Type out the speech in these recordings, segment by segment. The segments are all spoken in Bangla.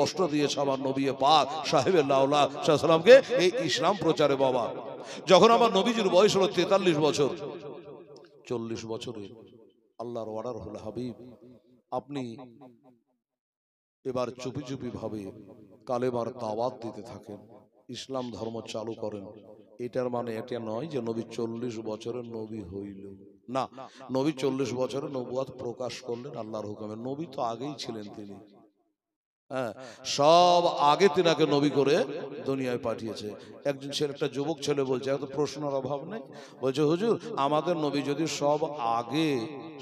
কষ্ট দিয়েছে আমার নবী পাক সাহেবের লাউলা সাহসালামকে এই ইসলাম প্রচারে বাবা যখন আমার নবীজির বয়স হলো তেতাল্লিশ বছর চল্লিশ বছরে আল্লাহর অর্ডার হল হাবিব আপনি এবার চুপি চুপি ভাবে কালেবার তাওয়াত দিতে থাকেন ইসলাম ধর্ম চালু করেন এটার মানে এটা নয় যে নবী চল্লিশ বছরের নবী হইল না নবী চল্লিশ বছরে নবুয়াত প্রকাশ করলেন আল্লাহর হুকুমে নবী তো আগেই ছিলেন তিনি হ্যাঁ, হ্যাঁ, হ্যাঁ সব আগে তিনাকে নবী করে দুনিয়ায় পাঠিয়েছে একজন ছেলে একটা যুবক ছেলে বলছে এত প্রশ্নের অভাব নেই বলছে হুজুর আমাদের নবী যদি সব আগে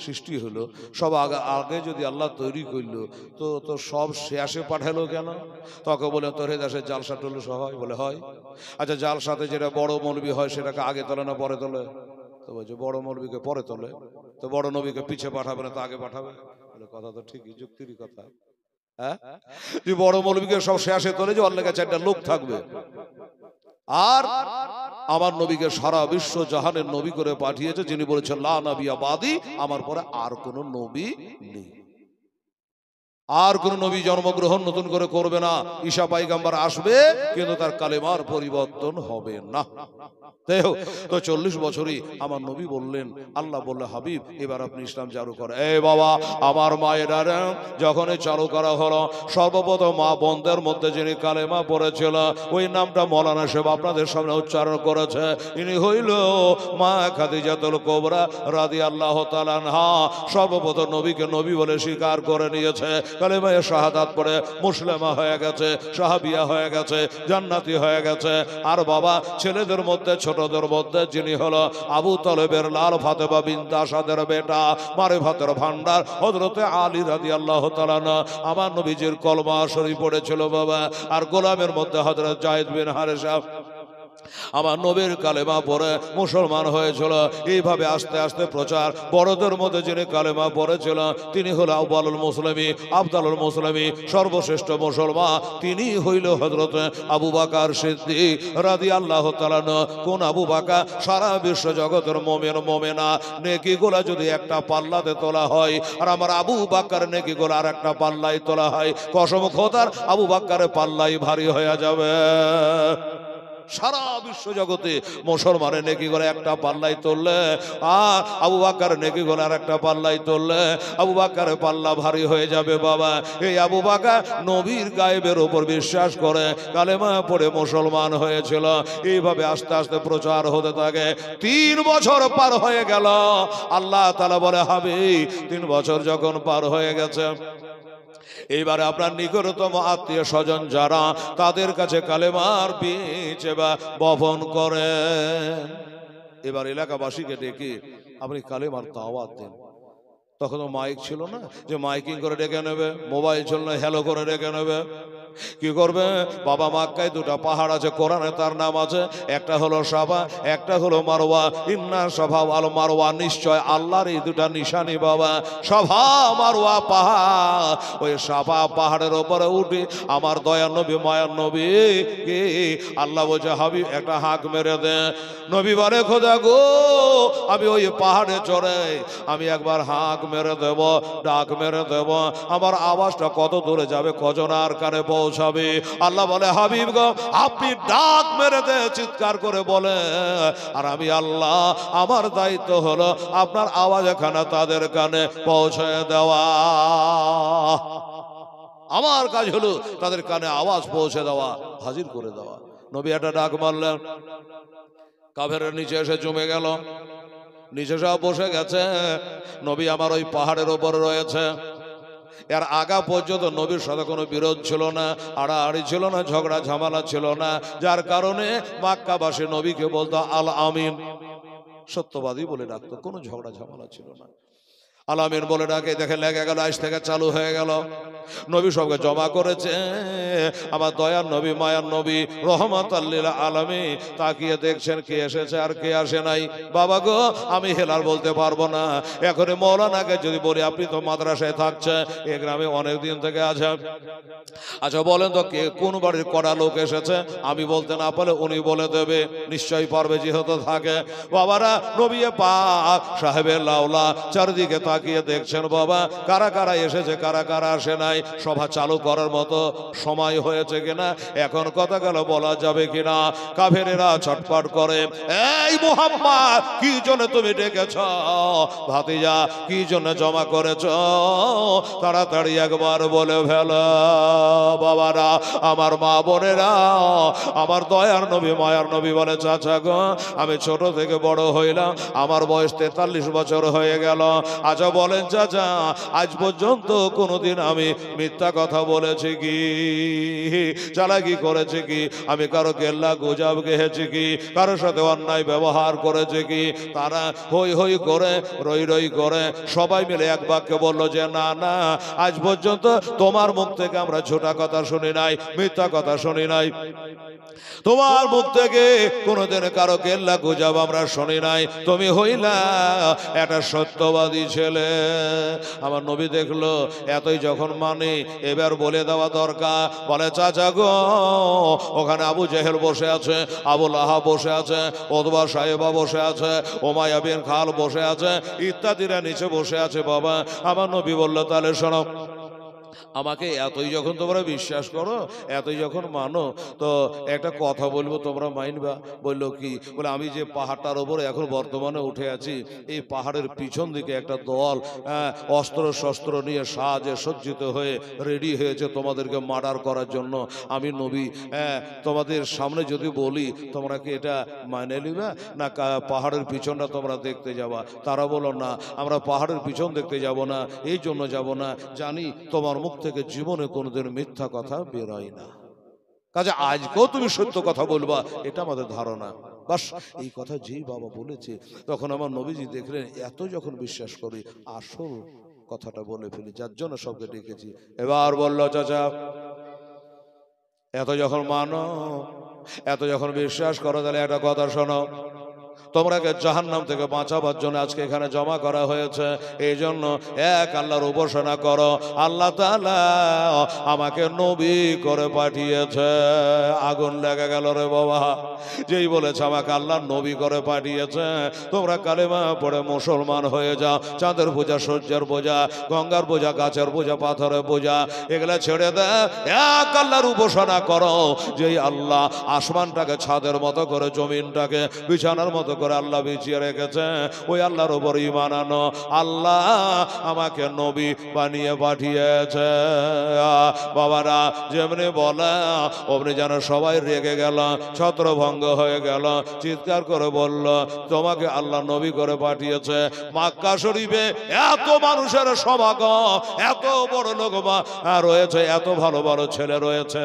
সৃষ্টি হলো সব আগে আগে যদি আল্লাহ তৈরি করলো তো তো সব শেষে পাঠালো কেন তাকে বলে তোর দেশে জালসা সব হয় বলে হয় আচ্ছা জালসাতে যেটা বড় মলবি হয় সেটাকে আগে তোলে না পরে তোলে তো বলছে বড় মলবিকে পরে তোলে তো বড় নবীকে পিছিয়ে পাঠাবে না তো আগে পাঠাবে বলে কথা তো ঠিকই যুক্তিরই কথা হ্যাঁ? হ্যাঁ? তুই বড় মৌলবীকে সব শেষে তোলে যে অন্য কাছে একটা লোক থাকবে আর আমার নবীকে সারা বিশ্ব জাহানের নবী করে পাঠিয়েছে যিনি বলেছেন লা নবী আবাদি আমার পরে আর কোনো নবী নেই আর কোন নবী জন্মগ্রহণ নতুন করে করবে না ঈশা পাইগাম্বার আসবে কিন্তু তার কালেমার পরিবর্তন হবে না তো চল্লিশ বছরই আমার নবী বললেন আল্লাহ বললে হাবিব এবার আপনি ইসলাম চালু করে এ বাবা আমার মায়েরা যখনই চালু করা হলো সর্বপ্রথম মা বন্ধের মধ্যে যিনি কালেমা পড়েছিল ওই নামটা মৌলানা সেবা আপনাদের সামনে উচ্চারণ করেছে ইনি হইল মা জাতল কোবরা রাদি আল্লাহ হা সর্বপ্রথম নবীকে নবী বলে স্বীকার করে নিয়েছে কালেমায় শাহাদাত পরে মুসলেমা হয়ে গেছে সাহাবিয়া হয়ে গেছে জান্নাতি হয়ে গেছে আর বাবা ছেলেদের মধ্যে ছোটদের মধ্যে যিনি হলো আবু তলেবের লাল ফাতে বা বিন্দাসাদের বেটা মারে ভাতের ভান্ডার হজরতে আলী রাদি আল্লাহ তালানা আমার নবীজির কলমা শরী পড়েছিল বাবা আর গোলামের মধ্যে হজরত জাহেদ বিন হারেসা আমার নবীর কালেমা পরে মুসলমান হয়েছিল এইভাবে আস্তে আস্তে প্রচার বড়দের মধ্যে যিনি কালেমা পরেছিল তিনি হল আব্বালুল মুসলিমি আবদালুল মুসলামি সর্বশ্রেষ্ঠ মুসলমান তিনি হইল হজরত আবু বাকার সিদ্ধি রাদি আল্লাহ তালান কোন আবু বাকা সারা বিশ্ব জগতের মোমেন মোমেনা নেকিগুলা যদি একটা পাল্লাতে তোলা হয় আর আমার আবু বাকার নেকিগুলা আর একটা পাল্লাই তোলা হয় কসম খোদার আবু বাক্কারে পাল্লাই ভারী হয়ে যাবে সারা বিশ্ব জগতে মুসলমানের নেকি করে একটা পাল্লাই তুললে আর আবু বাকার নেকি করে আর একটা পাল্লাই তুললে আবু বাকার পাল্লা ভারী হয়ে যাবে বাবা এই আবু বাকা নবীর গায়েবের ওপর বিশ্বাস করে কালেমা পড়ে মুসলমান হয়েছিল এইভাবে আস্তে আস্তে প্রচার হতে থাকে তিন বছর পার হয়ে গেল আল্লাহ তালা বলে হবে তিন বছর যখন পার হয়ে গেছে এইবারে আপনার নিকটতম আত্মীয় স্বজন যারা তাদের কাছে কালেমার বীজ বা বপন করেন এবার এলাকাবাসীকে ডেকে আপনি কালেমার তাওয়াত দেন তখন মাইক ছিল না যে মাইকিং করে ডেকে নেবে মোবাইল ছিল না হ্যালো করে ডেকে নেবে কি করবে বাবা মাক্কায় দুটা পাহাড় আছে কোরআনে তার নাম আছে একটা হলো সাবা একটা হলো মারোয়া ইন্না সভা আল মারোয়া নিশ্চয় আল্লাহর এই দুটা নিশানি বাবা সভা মারোয়া পাহাড় ওই সাবা পাহাড়ের ওপরে উঠি আমার দয়া নবী মায়ার নবী কি আল্লাহ বলছে হাবি একটা হাঁক মেরে দে নবী বারে খোদা গো আমি ওই পাহাড়ে চড়ে আমি একবার হাঁক মেরে দেব ডাক মেরে দেব আমার আওয়াজটা কত দূরে যাবে খজনার কানে পৌঁছাবে আল্লাহ বলে হাবিব গ আপনি ডাক মেরে দে চিৎকার করে বলে আর আমি আল্লাহ আমার দায়িত্ব হলো আপনার আওয়াজ এখানে তাদের কানে পৌঁছে দেওয়া আমার কাজ হলো তাদের কানে আওয়াজ পৌঁছে দেওয়া হাজির করে দেওয়া নবী একটা ডাক মারলেন কাভের নিচে এসে জমে গেল নিচে সব বসে গেছে নবী আমার ওই পাহাড়ের ওপর রয়েছে এর আগা পর্যন্ত নবীর সাথে কোনো বিরোধ ছিল না আড়াআড়ি ছিল না ঝগড়া ঝামেলা ছিল না যার কারণে মাক্কাবাসী নবীকে বলতো আল আমিন সত্যবাদী বলে ডাকতো কোনো ঝগড়া ঝামেলা ছিল না আলামিন বলে ডাকে দেখে লেগে গেল আজ থেকে চালু হয়ে গেল নবী সবকে জমা করেছে আমার দয়ার নবী মায়ার নবী রহমত আল্লীলা আলমী তাকিয়ে দেখছেন কে এসেছে আর কে আসে নাই বাবা গো আমি হেলার বলতে পারবো না এখনই মৌলানাকে যদি বলি আপনি তো মাদ্রাসায় থাকছে এ গ্রামে অনেক দিন থেকে আছে আচ্ছা বলেন তো কে কোন বাড়ির কড়া লোক এসেছে আমি বলতে না পারলে উনি বলে দেবে নিশ্চয়ই পারবে যেহেতু থাকে বাবারা নবী পা সাহেবের লাউলা চারিদিকে তা তাকিয়ে দেখছেন বাবা কারা কারা এসেছে কারা কারা আসে নাই সভা চালু করার মতো সময় হয়েছে কিনা এখন কথা গেল বলা যাবে কিনা কাফেরেরা ছটপট করে এই মোহাম্মদ কি জন্য তুমি ডেকেছ ভাতিজা কি জন্য জমা করেছ তাড়াতাড়ি একবার বলে ফেল বাবারা আমার মা বোনেরা আমার দয়ার নবী মায়ার নবী বলে চাচা গো আমি ছোট থেকে বড় হইলাম আমার বয়স তেতাল্লিশ বছর হয়ে গেল আজ তারা বলেন চাচা আজ পর্যন্ত কোনোদিন আমি মিথ্যা কথা বলেছি কি চালাকি করেছে কি আমি কারো কেল্লা গুজাব গেছে কি কারো সাথে অন্যায় ব্যবহার করেছে কি তারা হই হই করে রই রই করে সবাই মিলে এক বাক্যে বললো যে না না আজ পর্যন্ত তোমার মুখ থেকে আমরা ছোটা কথা শুনি নাই মিথ্যা কথা শুনি নাই তোমার মুখ থেকে কোনোদিন কারো কেল্লা গুজাব আমরা শুনি নাই তুমি হইলা একটা সত্যবাদী ছেলে বলে আমার নবী দেখলো এতই যখন মানে এবার বলে দেওয়া দরকার বলে চাচা গো ওখানে আবু জেহেল বসে আছে আবু লাহা বসে আছে ওদবা সাহেবা বসে আছে ওমায়াবিন খাল বসে আছে ইত্যাদিরা নিচে বসে আছে বাবা আমার নবী বললো তাহলে শোনো আমাকে এতই যখন তোমরা বিশ্বাস করো এতই যখন মানো তো একটা কথা বলবো তোমরা মাইনবা বললো কি বলে আমি যে পাহাড়টার ওপরে এখন বর্তমানে উঠে আছি এই পাহাড়ের পিছন দিকে একটা দল হ্যাঁ, অস্ত্র শস্ত্র নিয়ে সাজে সজ্জিত হয়ে রেডি হয়েছে তোমাদেরকে মার্ডার করার জন্য আমি নবী হ্যাঁ, তোমাদের সামনে যদি বলি তোমরা কি এটা মানে নিবা না পাহাড়ের পিছনটা তোমরা দেখতে যাবা তারা বলো না আমরা পাহাড়ের পিছন দেখতে যাব না এই জন্য যাব না জানি তোমার মুখ থেকে জীবনে কোনোদিন মিথ্যা কথা বেরোয় না কাজে আজকেও তুমি সত্য কথা বলবা এটা আমাদের ধারণা বাস এই কথা যেই বাবা বলেছে তখন আমার নবীজি দেখলেন এত যখন বিশ্বাস করি আসল কথাটা বলে ফেলি যার জন্য সবকে ডেকেছি এবার বলল চাচা এত যখন মানো এত যখন বিশ্বাস করো তাহলে একটা কথা শোনো তোমরাকে জাহান্নাম থেকে বাঁচাবার জন্য আজকে এখানে জমা করা হয়েছে এই জন্য এক আল্লাহর উপাসনা করো আল্লাহ আমাকে নবী করে পাঠিয়েছে আগুন লেগে গেল রে বাবা যেই বলেছে আমাকে আল্লাহ নবী করে পাঠিয়েছে তোমরা কালেমা পড়ে মুসলমান হয়ে যাও চাঁদের পূজা সূর্যের পূজা গঙ্গার পূজা গাছের পূজা পাথরের পূজা এগুলো ছেড়ে দে এক আল্লাহর উপাসনা করো যেই আল্লাহ আসমানটাকে ছাদের মতো করে জমিনটাকে বিছানার মতো করে আল্লাহ বেঁচিয়ে রেখেছে ওই আল্লাহর উপর ইমান আনো আল্লাহ আমাকে নবী বানিয়ে পাঠিয়েছে বাবারা যেমনি বলে অমনি যেন সবাই রেগে গেল ছত্রভঙ্গ হয়ে গেল চিৎকার করে বলল তোমাকে আল্লাহ নবী করে পাঠিয়েছে মাক্কা শরীফে এত মানুষের সমাগম এত বড় লোক হ্যাঁ, রয়েছে এত ভালো ভালো ছেলে রয়েছে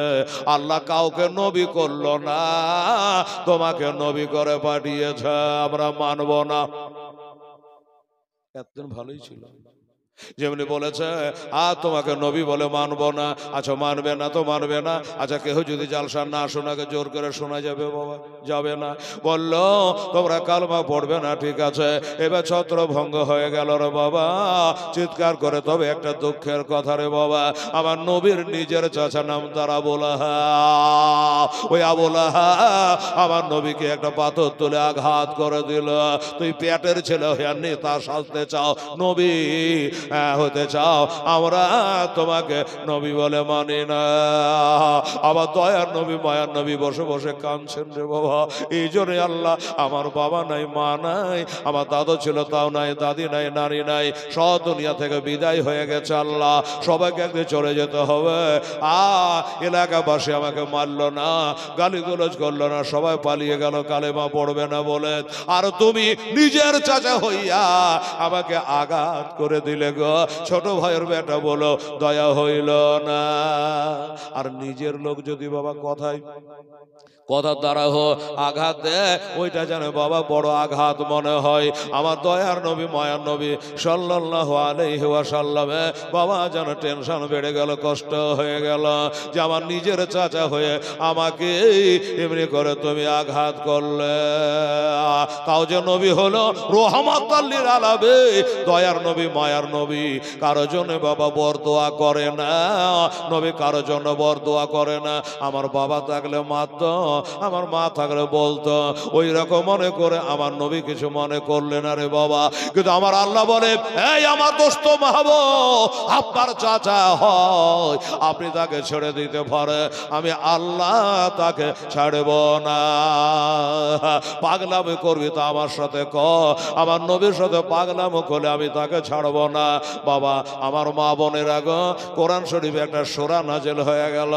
আল্লাহ কাউকে নবী করলো না তোমাকে নবী করে পাঠিয়েছে আমরা মানব না এতদিন ভালোই ছিল যেমনি বলেছে আ তোমাকে নবী বলে মানব না আচ্ছা মানবে না তো মানবে না আচ্ছা কেউ যদি জালসা না শোনাকে জোর করে শোনা যাবে বাবা যাবে না বলল তোমরা কালমা পড়বে না ঠিক আছে এবার ছত্রভঙ্গ হয়ে গেল রে বাবা চিৎকার করে তবে একটা দুঃখের কথা রে বাবা আমার নবীর নিজের চাচা নাম তারা আবোলাহা ওই আবোলাহা আমার নবীকে একটা পাথর তুলে আঘাত করে দিল তুই পেটের ছেলে হয়ে তা সাজতে চাও নবী হতে চাও আমরা তোমাকে নবী বলে মানি না আবার দয়ার নবী মায়ার নবী বসে বসে কাঁদছেন রে বাবা এই জন্যে আল্লাহ আমার বাবা নাই মা নাই আমার দাদু ছিল তাও নাই দাদি নাই নারী নাই সব দুনিয়া থেকে বিদায় হয়ে গেছে আল্লাহ সবাইকে একদিন চলে যেতে হবে আ এলাকাবাসী আমাকে মারল না গালিগুলোজ করলো না সবাই পালিয়ে গেল কালেমা পড়বে না বলে আর তুমি নিজের চাচা হইয়া আমাকে আঘাত করে দিলে গো ছোট ভাইয়ের বেটা বলো দয়া হইল না আর নিজের লোক যদি বাবা কথায় কথার দ্বারা হো আঘাত দে ওইটা যেন বাবা বড় আঘাত মনে হয় আমার দয়ার নবী মায়ার নবী সাল্লাহ সাল্লামে বাবা যেন টেনশন বেড়ে গেল কষ্ট হয়ে গেল যে আমার নিজের চাচা হয়ে আমাকে এমনি করে তুমি আঘাত করলে তাও যে নবী হলো রোহামাত আলাবে দয়ার নবী মায়ার নবী নবী কারো জন্য বাবা বরদোয়া করে না নবী কারো জন্য বরদোয়া করে না আমার বাবা থাকলে মারত আমার মা থাকলে বলতো ওই রকম মনে করে আমার নবী কিছু মনে করলে না রে বাবা কিন্তু আমার আল্লাহ বলে এই আমার দোস্ত মাহব আপনার চাচা হয় আপনি তাকে ছেড়ে দিতে পারে আমি আল্লাহ তাকে ছাড়ব না পাগলামি করবি তো আমার সাথে ক আমার নবীর সাথে পাগলামো করলে আমি তাকে ছাড়ব না বাবা আমার মা বোনের আগ কোরআন শরীফে একটা সোরা নাজেল হয়ে গেল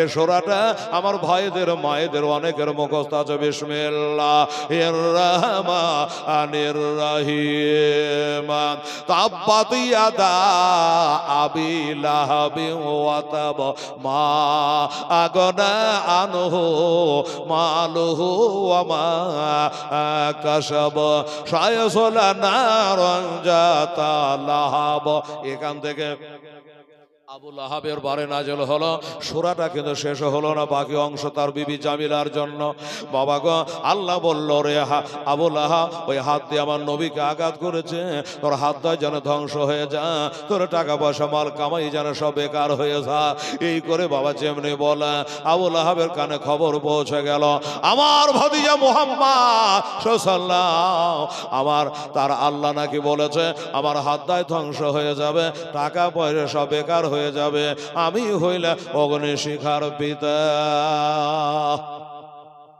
এ সোরাটা আমার ভাইদের মায়েদের অনেকের মুখস্থ আছে বিসমিল্লাহ এর রহমা আনির রাহিমা তাব্বাতিয়া দা ওয়াহাব এখান থেকে আবুল আহাবের বারে নাজল হলো সুরাটা কিন্তু শেষ হলো না বাকি অংশ তার বিবি জামিলার জন্য বাবা গো আল্লাহ বলল রে হা আবুল আহা ওই হাত দিয়ে আমার নবীকে আঘাত করেছে তোর হাতটা যেন ধ্বংস হয়ে যা তোর টাকা পয়সা মাল কামাই যেন সব বেকার হয়ে যা এই করে বাবা যেমনি বলে আবুল আহাবের কানে খবর পৌঁছে গেল আমার ভতিজা মোহাম্মদ সোসাল্লাহ আমার তার আল্লাহ নাকি বলেছে আমার হাত দায় ধ্বংস হয়ে যাবে টাকা পয়সা সব বেকার হয়ে হয়ে যাবে আমি হইলে শিখার পিতা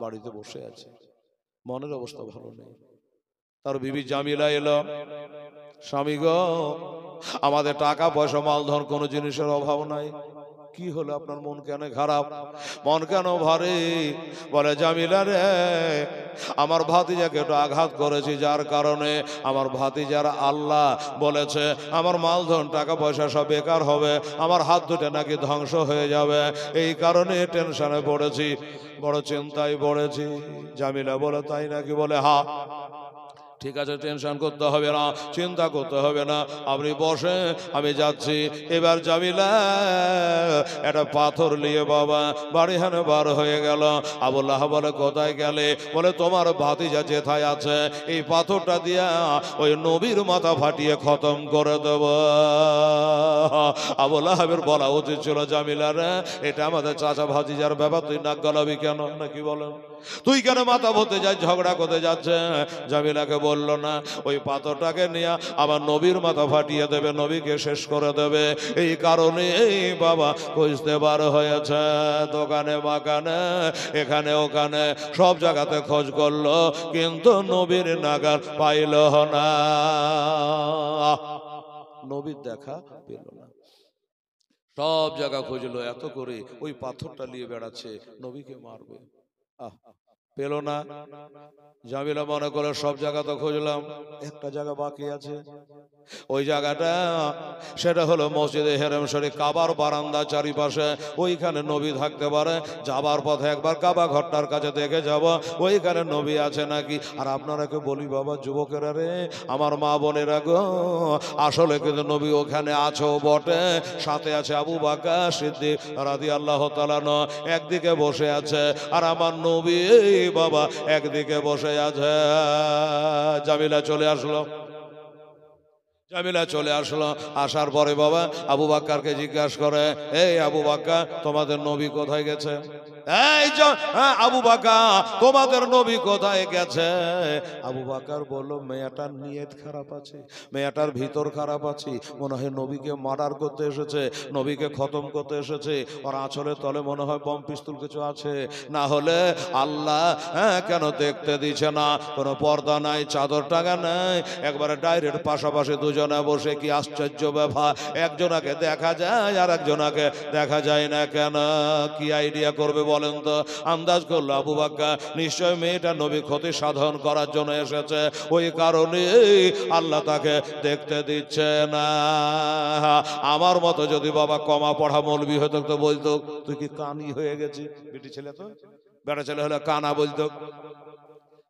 বাড়িতে বসে আছে মনের অবস্থা ভালো নেই তার বিবি জামিলা এলো স্বামী গো আমাদের টাকা পয়সা মালধন কোনো জিনিসের অভাব নাই কি হলো আপনার মন কেন খারাপ মন কেন ভারে বলে জামিলা রে আমার ভাতিজাকে একটু আঘাত করেছি যার কারণে আমার ভাতিজার আল্লাহ বলেছে আমার মালধন টাকা পয়সা সব বেকার হবে আমার হাত দুটো নাকি ধ্বংস হয়ে যাবে এই কারণে টেনশনে পড়েছি বড় চিন্তায় পড়েছি জামিলা বলে তাই নাকি বলে হা ঠিক আছে টেনশন করতে হবে না চিন্তা করতে হবে না আপনি বসে আমি যাচ্ছি এবার জামিলা একটা পাথর নিয়ে বাবা বাড়ি হানে বার হয়ে গেল আবুল্লাহ বলে কোথায় গেলে বলে তোমার ভাতিজা যেথায় আছে এই পাথরটা দিয়া ওই নবীর মাথা ফাটিয়ে খতম করে দেব আবুল্লাহাবের বলা উচিত ছিল জামিলার এটা আমাদের চাচা ভাতিজার ব্যাপার তুই নাক গলাবি কেন না কি বলেন তুই কেন মাথা ভরতে যাস ঝগড়া করতে যাচ্ছে জামিলাকে বলল না ওই পাথরটাকে নিয়ে আমার নবীর মাথা ফাটিয়ে দেবে নবীকে শেষ করে দেবে এই কারণে এই বাবা খুঁজতে বার হয়েছে দোকানে বাগানে এখানে ওখানে সব জায়গাতে খোঁজ করলো কিন্তু নবীর নাগার পাইল না নবীর দেখা পেল না সব জায়গা খুঁজলো এত করে ওই পাথরটা নিয়ে বেড়াচ্ছে নবীকে মারবে পেল না জামিলা মনে করে সব জায়গা তো খুঁজলাম একটা জায়গা বাকি আছে ওই জায়গাটা সেটা হলো মসজিদে হেরেম শরীফ কাবার বারান্দা চারিপাশে ওইখানে নবী থাকতে পারে যাবার পথে একবার কাবা ঘরটার কাছে দেখে যাব ওইখানে নবী আছে নাকি আর আপনারা বলি বাবা যুবকেরা রে আমার মা বোনেরা গো আসলে কিন্তু নবী ওখানে আছো বটে সাথে আছে আবু বাকা সিদ্ধি রাধি আল্লাহ তালানো একদিকে বসে আছে আর আমার নবী বাবা একদিকে বসে আছে জামিলা চলে আসলো জামিলা চলে আসলো আসার পরে বাবা আবু বাক্কারকে জিজ্ঞাসা করে এই আবু বাক্কা তোমাদের নবী কোথায় গেছে এই হ্যাঁ, আবু বাক্কা তোমাদের নবী কোথায় গেছে আবু বাক্কার বললো মেয়েটার নিয়ত খারাপ আছে মেয়েটার ভিতর খারাপ আছে মনে হয় নবীকে মার্ডার করতে এসেছে নবীকে খতম করতে এসেছে ওর আঁচলের তলে মনে হয় বম পিস্তুল কিছু আছে না হলে আল্লাহ হ্যাঁ কেন দেখতে দিছে না কোনো পর্দা নাই চাদর টাকা নাই একবারে ডাইরেক্ট পাশাপাশি দুজন দুজনে বসে কি আশ্চর্য ব্যাপার একজনাকে দেখা যায় আর একজনাকে দেখা যায় না কেন কি আইডিয়া করবে বলেন তো আন্দাজ করলো আবু বাক্কা নিশ্চয় মেয়েটা নবী ক্ষতি সাধন করার জন্য এসেছে ওই কারণে আল্লাহ তাকে দেখতে দিচ্ছে না আমার মতো যদি বাবা কমা পড়া মলবি হতো তো বলতো তুই কি কানি হয়ে গেছি বেটি ছেলে তো বেটা ছেলে হলে কানা বলতো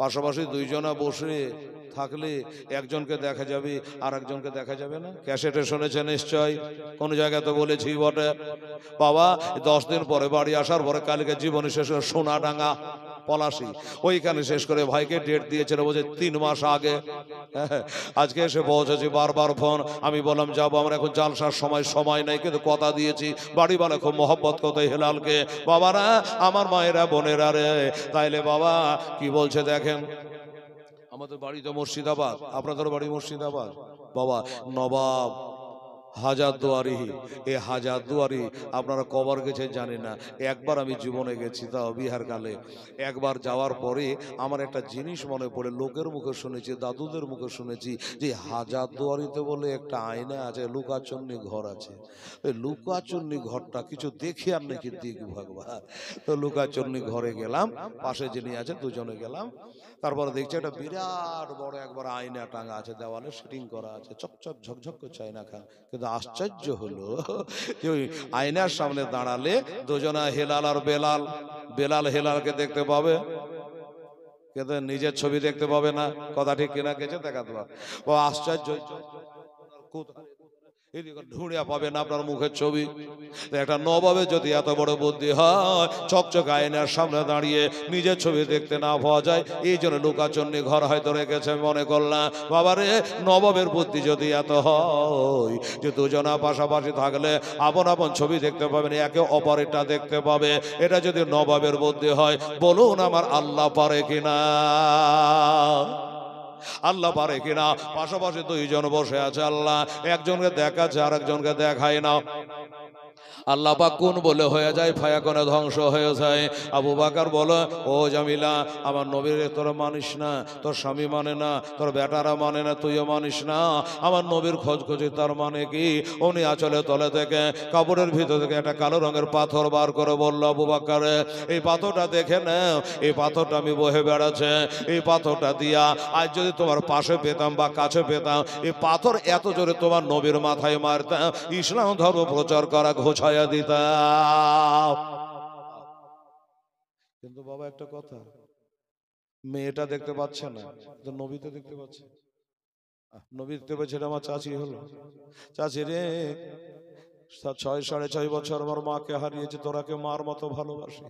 পাশাপাশি দুইজনা বসে থাকলে একজনকে দেখা যাবে আর একজনকে দেখা যাবে না ক্যাসেটে শুনেছে নিশ্চয় কোন জায়গায় তো বলেছি বটে বাবা দশ দিন পরে বাড়ি আসার পরে কালকে জীবনে শেষ সোনা ডাঙা পলাশি ওইখানে শেষ করে ভাইকে ডেট দিয়েছিল বলছে তিন মাস আগে আজকে এসে পৌঁছেছি বারবার ফোন আমি বললাম যাবো আমরা এখন জালসার সময় সময় নাই কিন্তু কথা দিয়েছি বাড়িওয়ালা খুব মহব্বত কত হেলালকে বাবারা আমার মায়েরা বোনেরা রে তাইলে বাবা কি বলছে দেখ দেখেন আমাদের বাড়ি তো মুর্শিদাবাদ আপনাদের বাড়ি মুর্শিদাবাদ বাবা নবাব হাজার দুয়ারি এ হাজার দুয়ারি আপনারা কবার গেছেন জানি না একবার আমি জীবনে গেছি তাও বিহারকালে একবার যাওয়ার পরে আমার একটা জিনিস মনে পড়ে লোকের মুখে শুনেছি দাদুদের মুখে শুনেছি যে হাজার দুয়ারিতে বলে একটা আয়না আছে লুকাচন্নি ঘর আছে ওই লুকাচন্নি ঘরটা কিছু দেখি আর নাকি দিক ভগবান তো লুকাচন্নি ঘরে গেলাম পাশে যিনি আছে দুজনে গেলাম তারপরে দেখছে একটা বিরাট বড় একবার আয়না টাঙা আছে দেওয়ালে শুটিং করা আছে চকচক ঝকঝক করছে আয়না খান কিন্তু আশ্চর্য হলো যে ওই আয়নার সামনে দাঁড়ালে দুজনা হেলাল আর বেলাল বেলাল হেলালকে দেখতে পাবে কিন্তু নিজের ছবি দেখতে পাবে না কথা ঠিক কিনা গেছে দেখা পাবে ও আশ্চর্য কোথায় এদিকে পাবেন আপনার মুখের ছবি একটা নবাবে যদি এত বড় বুদ্ধি হয় চকচক আয়নার সামনে দাঁড়িয়ে নিজের ছবি দেখতে না পাওয়া যায় এই জন্য লুকাচন্নি ঘর হয়তো রেখেছে মনে করলাম বাবারে নবাবের বুদ্ধি যদি এত হয় যে দুজনা পাশাপাশি থাকলে আপন আপন ছবি দেখতে পাবেন একে অপরেরটা দেখতে পাবে এটা যদি নবাবের বুদ্ধি হয় বলুন আমার আল্লাহ পারে কিনা আল্লাহ পারে কিনা পাশাপাশি দুইজন বসে আছে আল্লাহ একজনকে দেখাচ্ছে আর একজনকে দেখায় না আল্লাহ পাক কোন বলে হয়ে যায় ফায়া ফায়াকনে ধ্বংস হয়ে যায় আবু বাকার বলে ও জামিলা আমার নবীর তোর মানিস না তোর স্বামী মানে না তোর বেটারা মানে না তুইও মানিস না আমার নবীর খোঁজ খুঁজি তার মানে কি উনি আচলে তলে থেকে কাপড়ের ভিতর থেকে একটা কালো রঙের পাথর বার করে বললো আবু বাকারে এই পাথরটা দেখে নাও এই পাথরটা আমি বহে বেড়াচ্ছে এই পাথরটা দিয়া আজ যদি তোমার পাশে পেতাম বা কাছে পেতাম এই পাথর এত জোরে তোমার নবীর মাথায় মারতাম ইসলাম ধর্ম প্রচার করা ঘোষায়া দিতাম কিন্তু বাবা একটা কথা মেয়েটা দেখতে পাচ্ছে না নবী তো দেখতে পাচ্ছে নবী দেখতে পাচ্ছে এটা আমার চাচি হলো চাচি রে ছয় সাড়ে ছয় বছর আমার মাকে হারিয়েছে তোরাকে মার মতো ভালোবাসি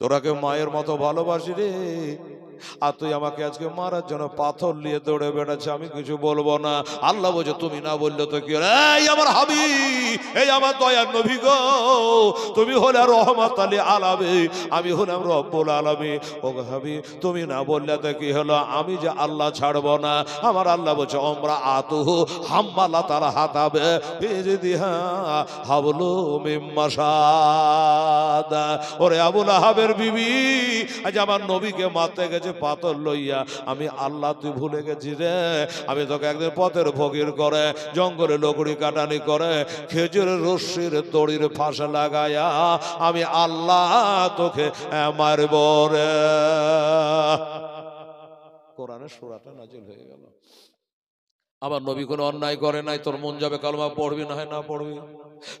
তোরাকে মায়ের মতো ভালোবাসি রে আর তুই আমাকে আজকে মারার জন্য পাথর নিয়ে দৌড়ে বেড়াচ্ছে আমি কিছু বলবো না আল্লাহ বলছে তুমি না বললে তো কি আমার হাবিব এই আমার দয়ার নবী গো তুমি হলে রহমত আলী আলামে আমি হলাম রব্বুল আলামে ও হাবি তুমি না বললে তো কি হলো আমি যে আল্লাহ ছাড়ব না আমার আল্লাহ বলছে অমরা আত হাম্মালা তারা হাতাবে ভেজে দিহা হাবলো মেম্মাসাদ ওরে আবুল আহাবের বিবি আজ আমার নবীকে মারতে গেছে পাথর লইয়া আমি আল্লাহ তুই ভুলে গেছি রে আমি তোকে একদিন পথের ফকির করে জঙ্গলে লকড়ি কাটানি করে খেজুর রশ্মির দড়ির ফাঁসা লাগায়া আমি আল্লাহ তোকে মারব রে কোরআনের সুরাটা নাজিল হয়ে গেল আমার নবী কোনো অন্যায় করে নাই তোর মন যাবে কালমা পড়বি না হয় না পড়বি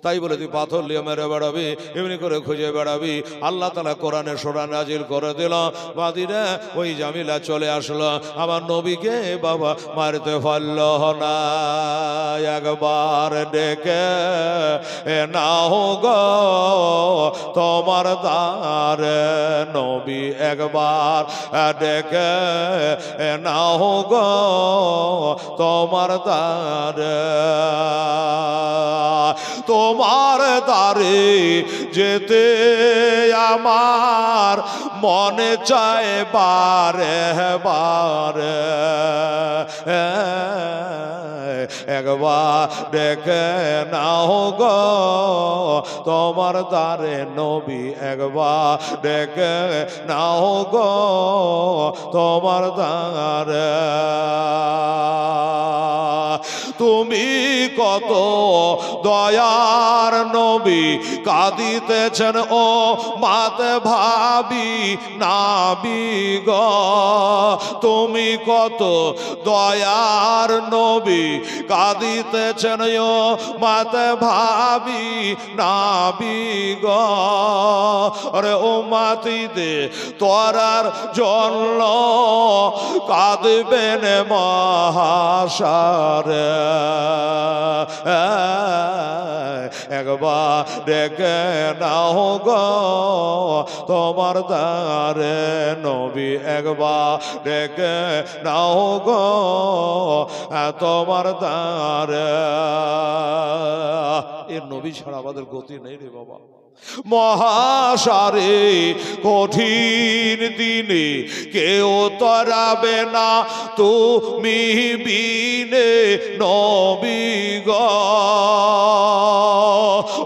তাই বলে তুই পাথর লিয়ে মেরে বেড়াবি এমনি করে খুঁজে বেড়াবি আল্লাহ তালা কোরআনে সোরান নাজিল করে দিল বাদিরা ওই জামিলা চলে আসলো আমার নবীকে বাবা মারতে পারল না একবার ডেকে এ না হোক তোমার তার নবী একবার ডেকে এ না হোক তোমার তোমার দ্বার তোমার দ্বারে যেতে আমার মনে চায় বারে বারে একবার ডেকে নাও গ তোমার দ্বারে নবী একবার ডেকে নাও গো তোমার দ্বারে তুমি কত দয়ার নবী কাঁদিতেছেন ও মাতে ভাবি নাবি গ তুমি কত দয়ার নবী কাঁদিতেছেন ও মাতে ভাবি নাবি গ রে ও মাতিতে তোরার জন্য কাঁদবেন মহাসারে একবার ডেকে নাও গো তোমার দারে নবী একবার ডেকে নাও গো তোমার দারে এ নবী ছাড়া আমাদের গতি নেই রে বাবা মহাসারে কঠিন দিনে কেউ তরাবে না তুমি বিনে নবিগ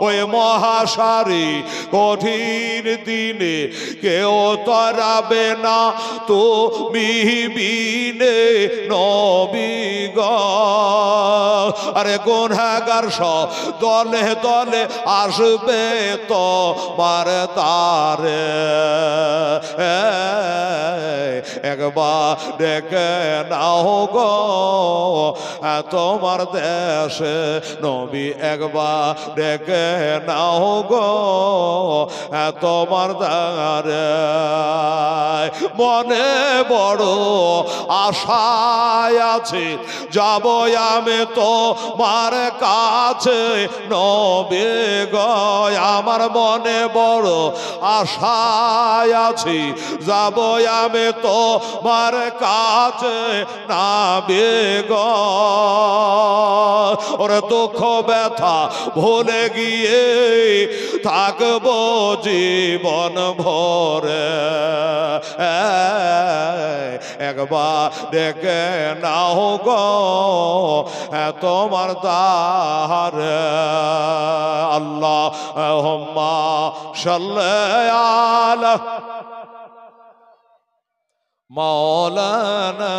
ওই মহাসারে কঠিন দিনে কেউ তরাবে না তুমি বিনে নবীগ আরে গুণাগার স দলে দলে আসবে তো মার তারে একবার ডেকে নাও গো তোমার দেশে নবী একবার ডেকে নাও গো তোমার দারে মনে বড় আশায় আছে যাবো আমি তো মার কাছে নবে গয় আমার মনে বড় আশায় আছি যাব আমি মার কাছে নাবে গয় ওরে দুঃখ ব্যথা ভুলে গিয়ে থাকব জীবন ভরে একবার দেখে নাও গো তোমার তাহার আল্লাহ হোম্মা সাল্লাহ মৌলানা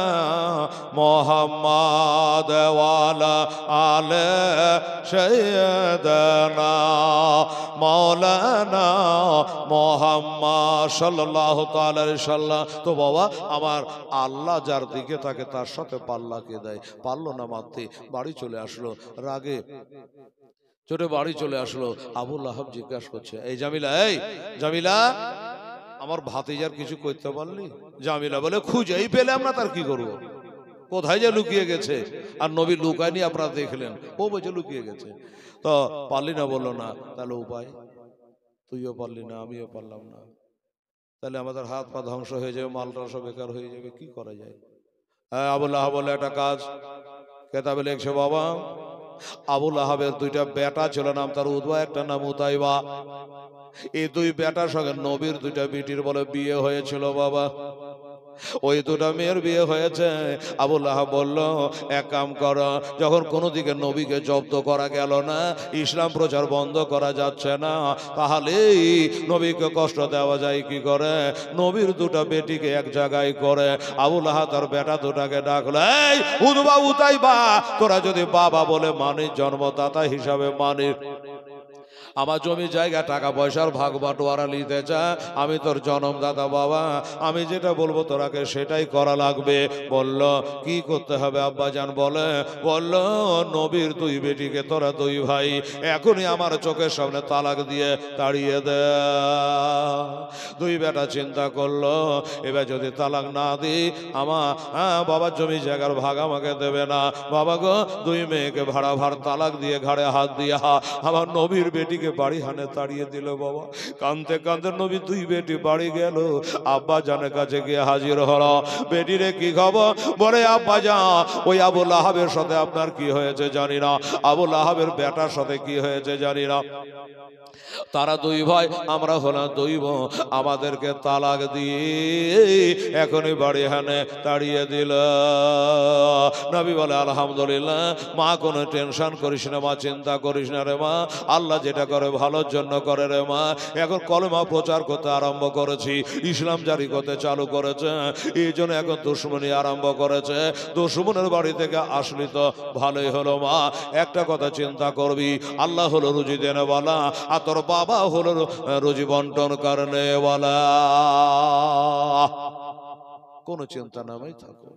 মোহাম্মদ আলে সৈয়দনা মৌলানা মোহাম্মদ সাল্লাহ তাল্লাহ তো বাবা আমার আল্লাহ যার দিকে থাকে তার সাথে পাল্লাকে দেয় পারল না মারতে বাড়ি চলে আসলো রাগে ছোট বাড়ি চলে আসলো আবুল আহাব জিজ্ঞাসা করছে এই জামিলা এই জামিলা আমার ভাতিজার কিছু করতে পারলি জামিলা বলে খুঁজেই পেলে আমরা তার কি করব। কোথায় যে লুকিয়ে গেছে আর নবী লুকায়নি আপনারা দেখলেন ও বলছে লুকিয়ে গেছে তো পারলি না বললো না তাহলে উপায় তুইও পারলি না আমিও পারলাম না তাহলে আমাদের হাত পা ধ্বংস হয়ে যাবে মালটা সব বেকার হয়ে যাবে কি করা যায় হ্যাঁ আবুল আহাব বলে একটা কাজ কেতাবে লেখছে বাবা আবুল আহাবের দুইটা বেটা ছিল নাম তার উদ্বা একটা নাম বা এই দুই বেটার সঙ্গে নবীর দুইটা বেটির বলে বিয়ে হয়েছিল বাবা ওই দুটা মেয়ের বিয়ে হয়েছে আবুল আহা বলল এক কাম কর যখন কোনো দিকে নবীকে জব্দ করা গেল না ইসলাম প্রচার বন্ধ করা যাচ্ছে না তাহলেই নবীকে কষ্ট দেওয়া যায় কি করে নবীর দুটা বেটিকে এক জায়গায় করে আবুল আহা তার বেটা দুটাকে ডাকল এই উদবা উতাই বা তোরা যদি বাবা বলে মানি জন্মদাতা হিসাবে মানি আমার জমি জায়গা টাকা পয়সার ভাগ বাটোয়ারা নিতে চা আমি তোর জনমদাতা বাবা আমি যেটা বলবো তোরাকে সেটাই করা লাগবে বলল কি করতে হবে আব্বাজান বলে বলল নবীর দুই বেটিকে তোরা দুই ভাই এখনই আমার চোখের সামনে তালাক দিয়ে তাড়িয়ে দে দুই বেটা চিন্তা করলো এবার যদি তালাক না দিই আমার হ্যাঁ বাবার জমি জায়গার ভাগ আমাকে দেবে না বাবা গো দুই মেয়েকে ভাড়া ভাড় তালাক দিয়ে ঘাড়ে হাত দিয়ে হা আমার নবীর বেটিকে নবীকে বাড়ি হানে তাড়িয়ে দিল বাবা কানতে কানতে নবী দুই বেটি বাড়ি গেল আব্বা জানের কাছে গিয়ে হাজির হলো রে কি খবর বলে আব্বা যা ওই আবুল আহাবের সাথে আপনার কি হয়েছে জানি না আবুল আহাবের বেটার সাথে কি হয়েছে জানি না তারা দুই ভাই আমরা হলাম দৈব আমাদেরকে তালাক দিয়ে এখনই বাড়ি হানে তাড়িয়ে দিল নবী বলে আলহামদুলিল্লাহ মা কোনো টেনশন করিস না মা চিন্তা করিস না রে মা আল্লাহ যেটা করে ভালোর জন্য করে রে মা এখন কলমা প্রচার করতে আরম্ভ করেছি ইসলাম জারি করতে চালু করেছে এই জন্য এখন দুশ্মনী আরম্ভ করেছে দুশ্মনের বাড়ি থেকে আসলি তো ভালোই হলো মা একটা কথা চিন্তা করবি আল্লাহ হলো রুজি বলা আর তোর বাবা হল রুজি বন্টন কারণে কোনো চিন্তা নামে থাকো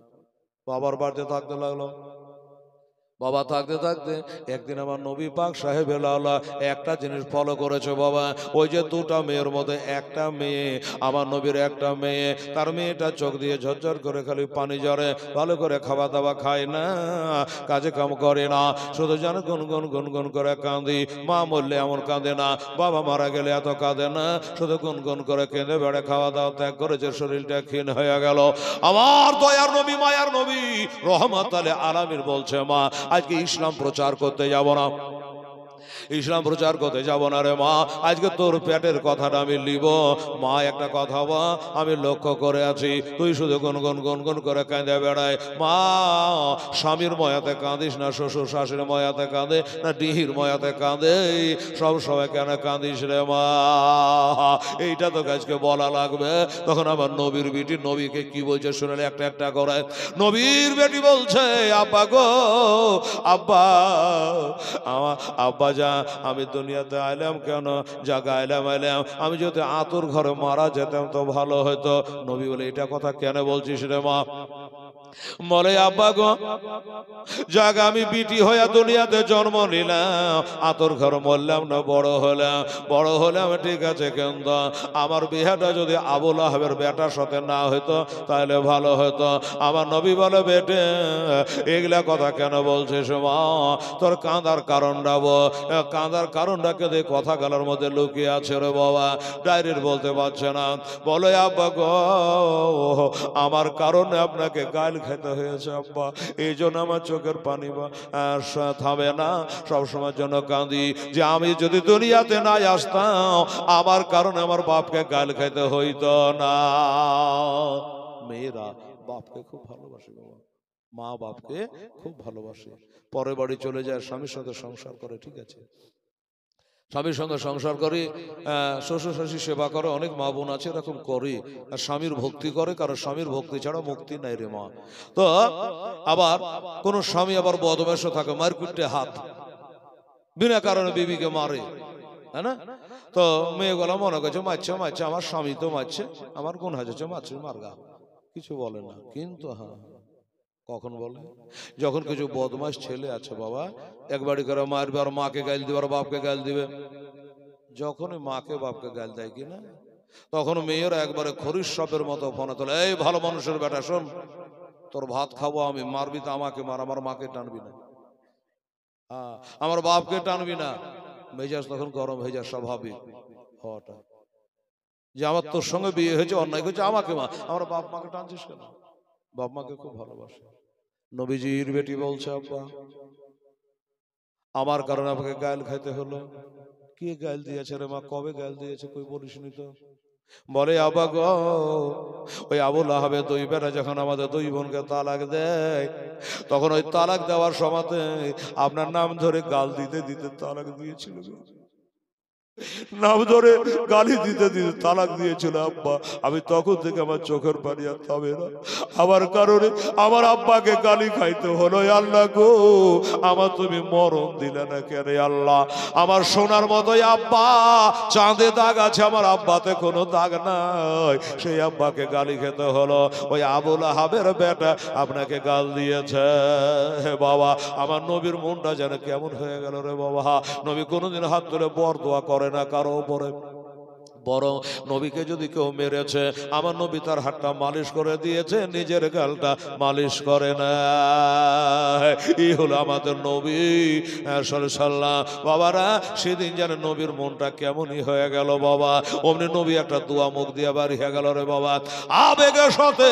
বাবার বাড়িতে থাকতে লাগলো বাবা থাকতে থাকতে একদিন আমার নবী পাক সাহেব আল্লাহ একটা জিনিস ফলো করেছে বাবা ওই যে দুটা মেয়ের মধ্যে একটা মেয়ে আমার নবীর একটা মেয়ে তার মেয়েটা চোখ দিয়ে ঝরঝর করে খালি পানি জ্বরে ভালো করে খাওয়া দাওয়া খায় না কাজে কাম করে না শুধু যেন গুনগুন গুনগুন করে কাঁদি মা মরলে এমন কাঁদে না বাবা মারা গেলে এত কাঁদে না শুধু গুনগুন করে কেঁদে বেড়ে খাওয়া দাওয়া ত্যাগ করেছে শরীরটা ক্ষীণ হয়ে গেল আমার দয়ার নবী মায়ার নবী রহমত আলে আলামির বলছে মা আজকে ইসলাম প্রচার করতে যাব না ইসলাম প্রচার করতে যাবো না রে মা আজকে তোর পেটের কথাটা আমি লিব মা একটা কথা বা আমি লক্ষ্য করে আছি তুই শুধু গুনগুন গুনগুন করে কাঁদে বেড়ায় মা স্বামীর ময়াতে কাঁদিস না শ্বশুর শাশুড়ির ময়াতে কাঁদে না ডিহির ময়াতে কাঁদে সব সময় কেন কাঁদিস রে মা এইটা তো আজকে বলা লাগবে তখন আমার নবীর বেটি নবীকে কি বলছে শুনলে একটা একটা করে নবীর বেটি বলছে আব্বা গো আব্বা আমার আব্বা যা আমি দুনিয়াতে আইলাম কেন জাগা আইলাম আইলাম আমি যদি আতুর ঘরে মারা যেতাম তো ভালো হতো নবী বলে এটা কথা কেন বলছিস রে মা বলে আব্বা গো যাক আমি বিটি হইয়া দুনিয়াতে জন্ম নিলাম আতর ঘর মরলাম না বড় হলাম বড় হলাম ঠিক আছে কিন্তু আমার বিহাটা যদি আবুল আহবের বেটার সাথে না হইতো তাহলে ভালো হইতো আমার নবী বলে বেটে এগুলা কথা কেন বলছিস মা তোর কাঁদার কারণটা কাঁদার কারণটাকে দিয়ে কথা গেলার মধ্যে লুকিয়ে আছে রে বাবা ডায়ের বলতে পারছে না বলে আব্বা গো আমার কারণে আপনাকে গাল খেতে হয়েছে আব্বা এই জন্য আমার চোখের পানি থামে না সবসময়ের জন্য কাঁদি যে আমি যদি দুনিয়াতে নাই আসতাম আমার কারণে আমার বাপকে গাল খেতে হইত না মেয়েরা বাপকে খুব ভালোবাসে বাবা মা বাপকে খুব ভালোবাসে পরে বাড়ি চলে যায় স্বামীর সাথে সংসার করে ঠিক আছে স্বামীর সঙ্গে সংসার করে শ্বশুর শাশুড়ি সেবা করে অনেক মা বোন আছে এরকম করে আর স্বামীর ভক্তি করে কারণ স্বামীর ভক্তি ছাড়া মুক্তি নাই রে মা তো আবার কোন স্বামী আবার বদমেশ থাকে মারকুটে হাত বিনা কারণে বিবিকে মারে হ্যাঁ না তো মেয়েগুলো মনে করছে মারছে মারছে আমার স্বামী তো মারছে আমার কোন হাজার মারছে মারগা কিছু বলে না কিন্তু হ্যাঁ কখন বলে যখন কিছু বদমাস ছেলে আছে বাবা একবারই করে মারবে আর মাকে গাল দিবে আর বাপকে গাল দিবে যখন মাকে বাপকে গাল দেয় কিনা তখন মেয়ের একবারে খরিশ সপের মতো ফোনে তোলে এই ভালো মানুষের বেটা শোন তোর ভাত খাবো আমি মারবি তো আমাকে মার আমার মাকে টানবি না হ্যাঁ আমার বাপকে টানবি না মেজাজ তখন গরম হয়ে যায় স্বাভাবিক হওয়াটা যে আমার তোর সঙ্গে বিয়ে হয়েছে অন্যায় করছে আমাকে মা আমার বাপ মাকে টানছিস কেন বাপ মাকে খুব ভালোবাসে নবীজির বেটি বলছে আব্বা আমার কারণে আমাকে গাল খাইতে হলো কে গাল দিয়েছে রে মা কবে গাল দিয়েছে কই বলিস তো বলে আবা গ ওই আবুল আহাবে দই বেটা যখন আমাদের দুই বোনকে তালাক দেয় তখন ওই তালাক দেওয়ার সময় আপনার নাম ধরে গাল দিতে দিতে তালাক দিয়েছিল নাম ধরে গালি দিতে দিতে তালাক দিয়েছিল আব্বা আমি তখন থেকে আমার চোখের পানি আর থামে না আমার কারণে আমার আব্বাকে গালি খাইতে হলো আল্লাহ গো আমার তুমি মরণ দিলে না কেন আল্লাহ আমার সোনার মতোই আব্বা চাঁদে দাগ আছে আমার আব্বাতে কোনো দাগ নাই সেই আব্বাকে গালি খেতে হলো ওই আবুল হাবের বেটা আপনাকে গাল দিয়েছে হে বাবা আমার নবীর মনটা যেন কেমন হয়ে গেল রে বাবা নবী কোনোদিন হাত তুলে বর দোয়া করে না কারো ওপরে বড় নবীকে যদি কেউ মেরেছে আমার নবী তার হাতটা মালিশ করে দিয়েছে নিজের গালটা মালিশ করে না ই হলো আমাদের নবী হ্যাঁ, সাল্লাহ বাবারা সেদিন যেন নবীর মনটা কেমনই হয়ে গেল বাবা অমনি নবী একটা দোয়া মুখ দিয়ে বার হয়ে গেল রে বাবা আবেগের সাথে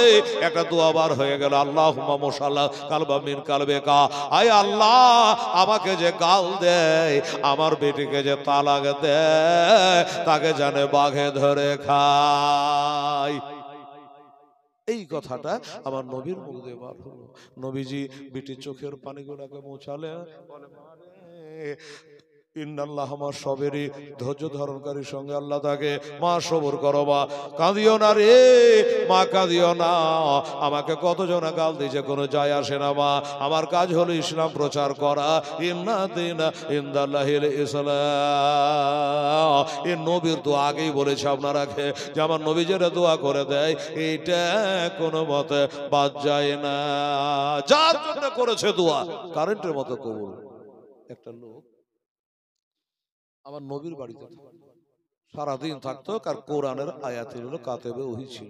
একটা দোয়া বার হয়ে গেল আল্লাহ হুমা মশাল্লাহ কালবা মিন কালবে কা আয় আল্লাহ আমাকে যে গাল দেয় আমার বেটিকে যে তালাক দেয় তাকে জানে বাঘে ধরে খাই এই কথাটা আমার নবীর মুখ দিয়ে বার হলো নবীজি বিটি চোখের পানিগুলাকে মোছালে বলে ইন্নাল্লাহ আমার সবেরই ধৈর্য ধারণকারীর সঙ্গে আল্লাহ তাকে মা সবর করো মা কাঁদিও না রে মা কাঁদিও না আমাকে কতজনা গাল দিয়েছে কোনো যায় আসে না মা আমার কাজ হলো ইসলাম প্রচার করা ইন্না দিন ইন্দাল্লাহিল ইসলাম এ নবীর তো আগেই বলেছে আপনারাকে যে আমার নবী যেটা দোয়া করে দেয় এইটা কোনো মতে বাদ যায় না যার জন্য করেছে দোয়া কারেন্টের মতো কবুল একটা লোক আমার নবীর বাড়িতে সারাদিন থাকতো আর কোরআনের আয়াতের হলো কাতেবে ওহি ছিল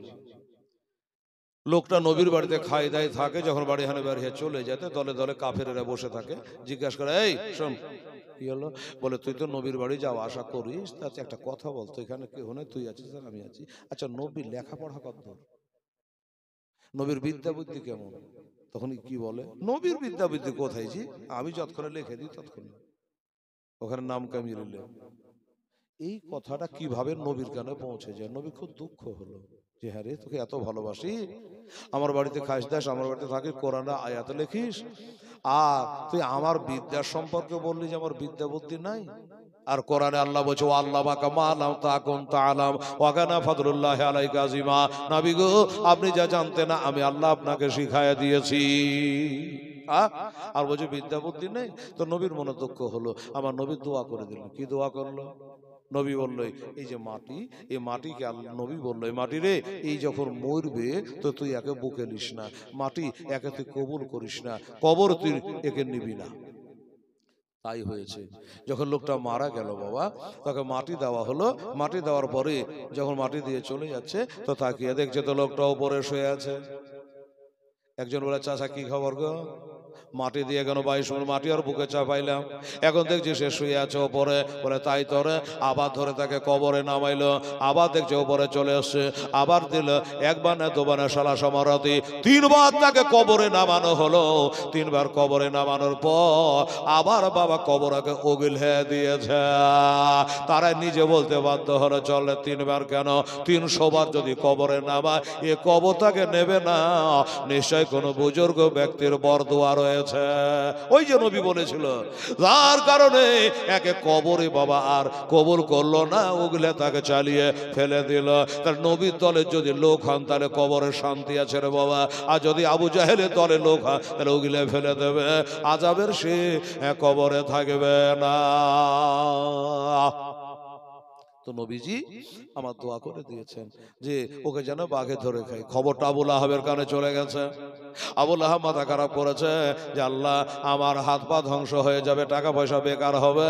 লোকটা নবীর বাড়িতে খাই দায় থাকে যখন বাড়ি হানে বেরিয়ে চলে যেতে দলে দলে কাফেরেরা বসে থাকে জিজ্ঞাসা করে এই শোন কি হলো বলে তুই তো নবীর বাড়ি যাও আশা করিস তাতে একটা কথা বলতো এখানে কেউ নেই তুই আছিস আর আমি আছি আচ্ছা নবীর লেখাপড়া কত নবীর বিদ্যা বুদ্ধি কেমন তখন কি বলে নবীর বিদ্যা বুদ্ধি কোথায় জি আমি যতক্ষণে লিখে দিই ততক্ষণে ওখানে নাম কামিয়ে নিলে এই কথাটা কিভাবে নবীর কানে পৌঁছে যায় নবী খুব দুঃখ হলো যে হ্যাঁ রে তোকে এত ভালোবাসি আমার বাড়িতে খাস দাস আমার বাড়িতে থাকি কোরআনা আয়াত লেখিস আর তুই আমার বিদ্যা সম্পর্কে বললি যে আমার বিদ্যা বুদ্ধি নাই আর কোরআনে আল্লাহ বলছে ও আল্লাহ বাকা কোন তা আলাম ওয়াকানা ফাদরুল্লাহ আলাই গাজিমা নাবিগো আপনি যা জানতেন আমি আল্লাহ আপনাকে শিখাইয়া দিয়েছি আর বলছে বিদ্যা বুদ্ধি নেই তো নবীর মনে দুঃখ হলো আমার নবীর দোয়া করে দিল কি দোয়া করলো নবী বললো এই যে মাটি এই মাটিকে নবী বললো এই মাটি রে এই যখন মরবে তো তুই একে বুকে নিস না মাটি একে তুই কবুল করিস না কবর তুই একে নিবি না তাই হয়েছে যখন লোকটা মারা গেল বাবা তাকে মাটি দেওয়া হলো মাটি দেওয়ার পরে যখন মাটি দিয়ে চলে যাচ্ছে তো তাকিয়ে দেখছে তো লোকটা ওপরে শুয়ে আছে একজন বলে চাষা কি খবর গো মাটি দিয়ে কেন বাইশ মন মাটি আর বুকে চাপাইলাম এখন দেখছি সে শুয়ে আছে ওপরে বলে তাই তরে আবার ধরে তাকে কবরে নামাইলো আবার দেখছে ওপরে চলে আসছে আবার দিল একবার না দুবার না সালা সমারতি তিনবার তাকে কবরে নামানো হলো তিনবার কবরে নামানোর পর আবার বাবা কবরাকে হয়ে দিয়েছে তারা নিজে বলতে বাধ্য হলো চলে তিনবার কেন তিনশোবার যদি কবরে নামায় এ কবর তাকে নেবে না নিশ্চয় কোনো বুজুর্গ ব্যক্তির বর দোয়া রয়ে হয়েছে ওই যে নবী বলেছিল যার কারণে একে কবরে বাবা আর কবর করলো না ওগুলো তাকে চালিয়ে ফেলে দিল তার নবীর দলের যদি লোক হন তাহলে কবরে শান্তি আছে রে বাবা আর যদি আবু জাহেলের দলে লোক হন তাহলে ওগুলো ফেলে দেবে আজাবের সে কবরে থাকবে না তো নবীজি আমার দোয়া করে দিয়েছেন যে ওকে যেন বাঘে ধরে খাই খবরটা আবুল আহাবের কানে চলে গেছে আবুল আহাব মাথা খারাপ করেছে যে আল্লাহ আমার হাত পা ধ্বংস হয়ে যাবে টাকা পয়সা বেকার হবে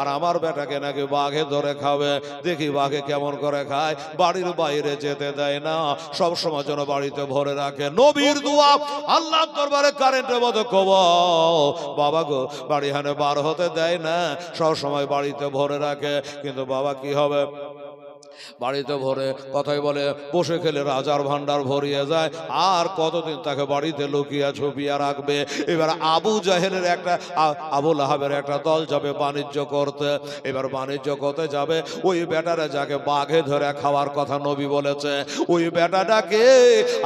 আর আমার বেটাকে নাকি বাঘে ধরে খাবে দেখি বাঘে কেমন করে খায় বাড়ির বাইরে যেতে দেয় না সব সময় যেন বাড়িতে ভরে রাখে নবীর দোয়া আল্লাহ দরবারে কারেন্টের মতো কব বাবা গো বাড়ি হানে বার হতে দেয় না সব সময় বাড়িতে ভরে রাখে কিন্তু বাবা কি হবে হবে বাড়িতে ভরে কথাই বলে বসে খেলে রাজার ভান্ডার ভরিয়ে যায় আর কতদিন তাকে বাড়িতে লুকিয়া ছুপিয়া রাখবে এবার আবু জাহেলের একটা আবু আহাবের একটা দল যাবে বাণিজ্য করতে এবার বাণিজ্য করতে যাবে ওই বেটারা যাকে বাঘে ধরে খাওয়ার কথা নবী বলেছে ওই বেটাটাকে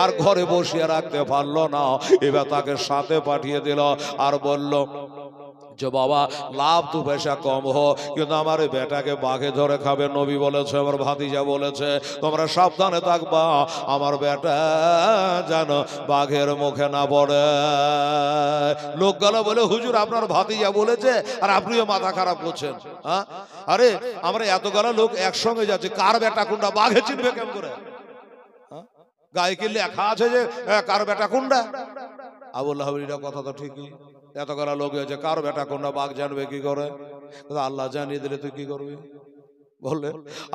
আর ঘরে বসিয়ে রাখতে পারলো না এবার তাকে সাথে পাঠিয়ে দিল আর বলল যে বাবা লাভ দু পয়সা কম হো কিন্তু আমার বেটাকে বাঘে ধরে খাবে নবী বলেছে আমার ভাতিজা বলেছে তোমরা সাবধানে থাকবা আমার বেটা যেন বাঘের মুখে না পড়ে লোক গেল বলে হুজুর আপনার ভাতিজা বলেছে আর আপনিও মাথা খারাপ করছেন হ্যাঁ আরে আমরা এত গেলা লোক একসঙ্গে যাচ্ছে কার বেটা কোনটা বাঘে চিনবে কেমন করে হ্যাঁ? গায়ে কি লেখা আছে যে কার বেটা কোনটা আবুল্লাহ কথা তো ঠিকই এত করা লোক হয়েছে কার বেটা কোনটা বাঘ জানবে কি করে আল্লাহ জানিয়ে দিলে তুই কি করবি বললে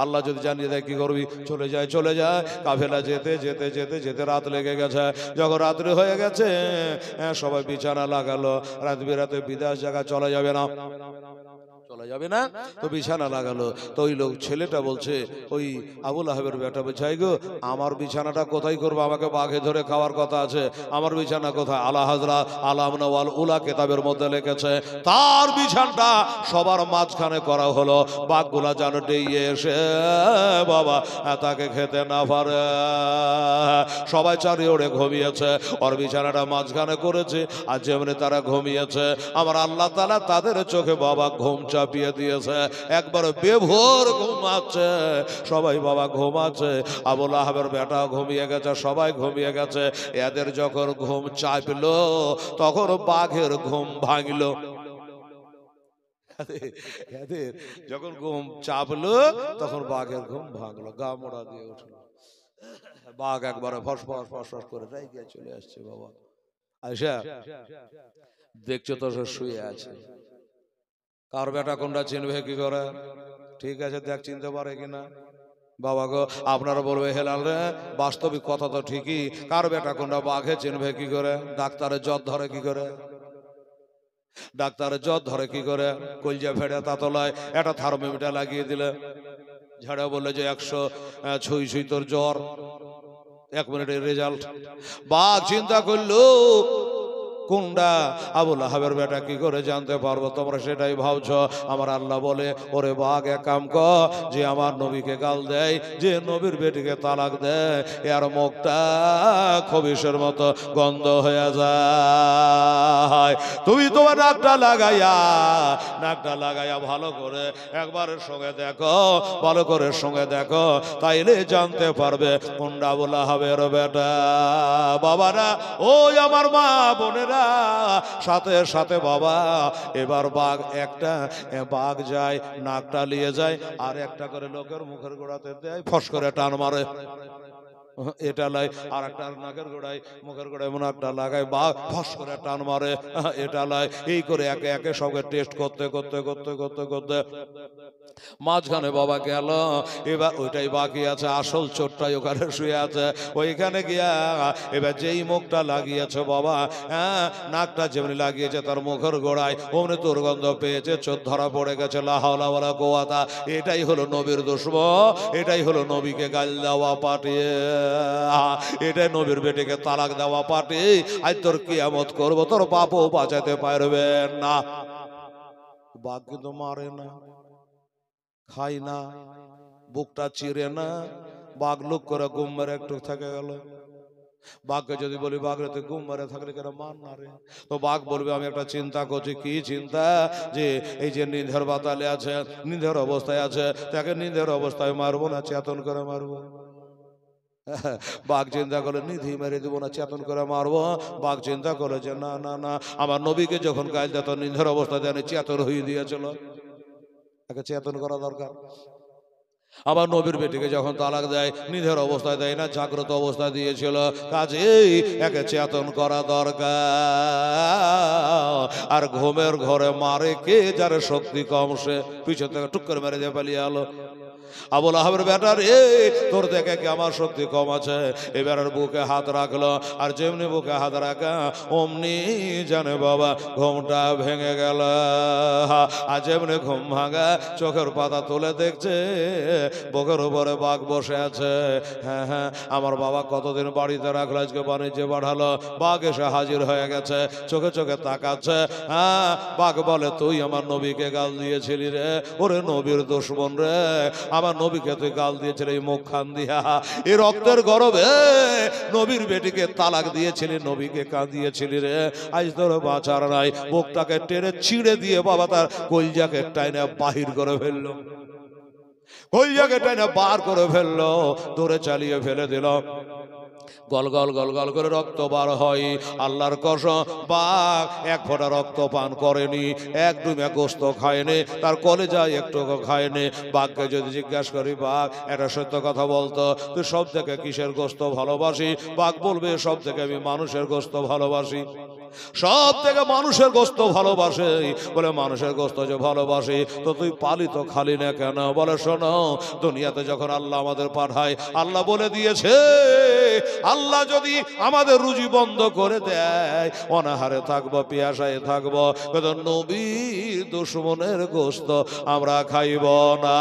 আল্লাহ যদি জানিয়ে দেয় কি করবি চলে যায় চলে যায় কাফেলা যেতে যেতে যেতে যেতে রাত লেগে গেছে যখন রাত্রি হয়ে গেছে হ্যাঁ, সবাই বিছানা লাগালো রাত বিরাতে বিদেশ জায়গা চলে যাবে না তোলা যাবে না তো বিছানা লাগালো তো ওই লোক ছেলেটা বলছে ওই আবুল আহবের বেটা বলছে গো আমার বিছানাটা কোথায় করবো আমাকে বাঘে ধরে খাওয়ার কথা আছে আমার বিছানা কোথায় আলা হাজরা আলাম নওয়াল উলা কেতাবের মধ্যে লেখেছে তার বিছানটা সবার মাঝখানে করা হলো বাঘগুলা যেন এসে বাবা তাকে খেতে না পারে সবাই চারি ওড়ে ঘুমিয়েছে ওর বিছানাটা মাঝখানে করেছে আর যেমনি তারা ঘুমিয়েছে আমার আল্লাহ তালা তাদের চোখে বাবা ঘুম চাপে চাপিয়ে দিয়েছে একবারে বেভোর ঘুমাচ্ছে সবাই বাবা ঘুমাচ্ছে আবুল আহবের বেটা ঘুমিয়ে গেছে সবাই ঘুমিয়ে গেছে এদের যখন ঘুম চাপিল তখন বাঘের ঘুম ভাঙল এদের যখন ঘুম চাপলো তখন বাঘের ঘুম ভাঙলো গা মোড়া দিয়ে উঠলো বাঘ একবারে ফস ফস ফস ফস করে গিয়ে চলে আসছে বাবা আচ্ছা দেখছো তো শুয়ে আছে কার বেটা কোনটা চিনবে কি করে ঠিক আছে দেখ চিনতে পারে কিনা বাবা গো আপনারা বলবে হেলাল রে বাস্তবিক কথা তো ঠিকই কার বেটা কোনটা বাঘে চিনবে কি করে ডাক্তারের জ্বর ধরে কি করে ডাক্তারের জ্বর ধরে কি করে কলজা ফেড়ে তাতলায় একটা থার্মোমিটার লাগিয়ে দিলে ঝাড়া বললে যে একশো ছুঁই ছুঁই তোর জ্বর এক মিনিটের রেজাল্ট বাঘ চিন্তা করলো কোনটা আবুল আহাবের বেটা কি করে জানতে পারবো তোমরা সেটাই ভাবছ আমার আল্লাহ বলে ওরে বাঘ এক কাম কর যে আমার নবীকে গাল দেয় যে নবীর বেটিকে তালাক দেয় এর মুখটা খবিসের মতো গন্ধ হয়ে যায় তুমি তোমার নাকটা লাগাইয়া নাকটা লাগাইয়া ভালো করে একবারের সঙ্গে দেখো ভালো করে সঙ্গে দেখো তাইলে জানতে পারবে কোনটা আবুল আহাবের বেটা বাবারা ওই আমার মা বোনেরা সাথে সাথে বাবা এবার বাঘ একটা বাঘ যায় নাকটা নিয়ে যায় আর একটা করে লোকের মুখের গোড়াতে দেয় ফস করে টান মারে হ্যাঁ, এটা লাই আর একটা নাকের গোড়ায় মুখের গোড়ায় মনে একটা লাগায় বা ফস করে টান মারে হ্যাঁ, এটা লাই এই করে একে একে সঙ্গে টেস্ট করতে করতে করতে করতে করতে মাঝখানে বাবা গেল এবার ওইটাই বাকি আছে আসল চোরটাই ওখানে শুয়ে আছে ওইখানে গিয়া এবার যেই মুখটা লাগিয়েছে বাবা হ্যাঁ নাকটা যেমনি লাগিয়েছে তার মুখের গোড়ায় অমনি দুর্গন্ধ পেয়েছে চোর ধরা পড়ে গেছে লাহাওয়ালা গোয়াতা এটাই হলো নবীর দুশ্ম এটাই হলো নবীকে গাল দেওয়া পাঠিয়ে এটা নবীর বেটিকে তালাক দেওয়া পার্টি আজ তোর কিয়ামত করবো তোর বাপও বাঁচাতে পারবে না বাঘ কিন্তু মারে না খাই না বুকটা চিরে না বাঘ লোক করে গুম মেরে একটু থেকে গেল বাঘকে যদি বলি বাঘ রে তুই গুম মারে থাকলে কেন মান না রে তো বাঘ বলবে আমি একটা চিন্তা করছি কি চিন্তা যে এই যে নিধের বাতালে আছে নিধের অবস্থায় আছে তাকে নিধের অবস্থায় মারবো না চেতন করে মারবো বাঘ চিন্তা করলো নিধি মেরে দেবো না চেতন করে মারবো বাঘ চিন্তা করলো যে না না না আমার নবীকে যখন গাছ দেয় তখন নিধের অবস্থা দেয় চেতন হয়ে দিয়েছিল তাকে চেতন করা দরকার আবার নবীর বেটিকে যখন তালাক দেয় নিধের অবস্থায় দেয় না জাগ্রত অবস্থায় দিয়েছিল কাজেই একে চেতন করা দরকার আর ঘুমের ঘরে মারে কে যার শক্তি কম সে পিছন থেকে টুক করে মেরে দিয়ে পালিয়ে আলো আবুল আহবের বেটার এ তোর দেখে কি আমার শক্তি কম আছে এ বেটার বুকে হাত রাখলো আর যেমনি বুকে হাত রাখা অমনি জানে বাবা ঘুমটা ভেঙে গেল আর যেমনি ঘুম ভাঙা চোখের পাতা তুলে দেখছে বুকের উপরে বাঘ বসে আছে হ্যাঁ হ্যাঁ আমার বাবা কতদিন বাড়িতে রাখলো আজকে বাণিজ্যে বাড়ালো বাঘ এসে হাজির হয়ে গেছে চোখে চোখে তাকাচ্ছে হ্যাঁ বাঘ বলে তুই আমার নবীকে গাল দিয়েছিলি রে ওরে নবীর দুশ্মন রে আমার আমার নবীকে তুই গাল দিয়েছিল এই মুখ খান দিয়া এই রক্তের গরবে নবীর বেটিকে তালাক দিয়েছিলি নবীকে কাঁদিয়েছিলি রে আজ তোর বাঁচার নাই মুখটাকে টেনে ছিঁড়ে দিয়ে বাবা তার কলজাকে টাইনে বাহির করে ফেললো কলজাকে টাইনে বার করে ফেললো দৌড়ে চালিয়ে ফেলে দিল গলগল গলগল করে রক্ত বার হয় আল্লাহর কসম বাঘ এক ফোঁটা রক্ত পান করেনি এক ডুমে গোস্ত খায়নি তার কলেজায় একটু খায়নি বাঘকে যদি জিজ্ঞাসা করি বাঘ এটা সত্য কথা বলতো তুই সব থেকে কিসের গোস্ত ভালোবাসি বাঘ বলবে সব থেকে আমি মানুষের গোস্ত ভালোবাসি সব থেকে মানুষের গোস্ত ভালোবাসে বলে মানুষের গোস্ত যে ভালোবাসে তো তুই পালি তো খালি না কেন বলে শোনো দুনিয়াতে যখন আল্লাহ আমাদের পাঠায় আল্লাহ বলে দিয়েছে আল্লাহ যদি আমাদের রুজি বন্ধ করে দেয় অনাহারে থাকবো পিয়াসায় থাকবো নবী দুশ্মনের গোস্ত আমরা খাইব না